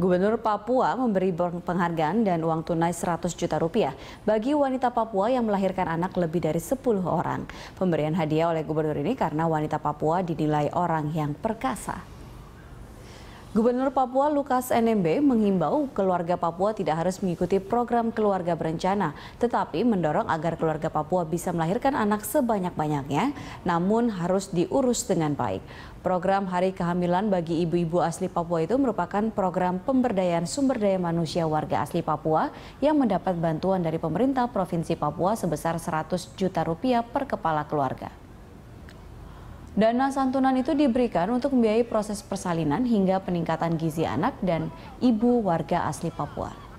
Gubernur Papua memberi penghargaan dan uang tunai 100 juta rupiah bagi wanita Papua yang melahirkan anak lebih dari 10 orang. Pemberian hadiah oleh gubernur ini karena wanita Papua dinilai orang yang perkasa. Gubernur Papua Lukas NMB menghimbau keluarga Papua tidak harus mengikuti program keluarga berencana, tetapi mendorong agar keluarga Papua bisa melahirkan anak sebanyak-banyaknya, namun harus diurus dengan baik. Program Hari Kehamilan bagi ibu-ibu asli Papua itu merupakan program pemberdayaan sumber daya manusia warga asli Papua yang mendapat bantuan dari pemerintah Provinsi Papua sebesar 100 juta rupiah per kepala keluarga. Dana santunan itu diberikan untuk membiayai proses persalinan hingga peningkatan gizi anak dan ibu warga asli Papua.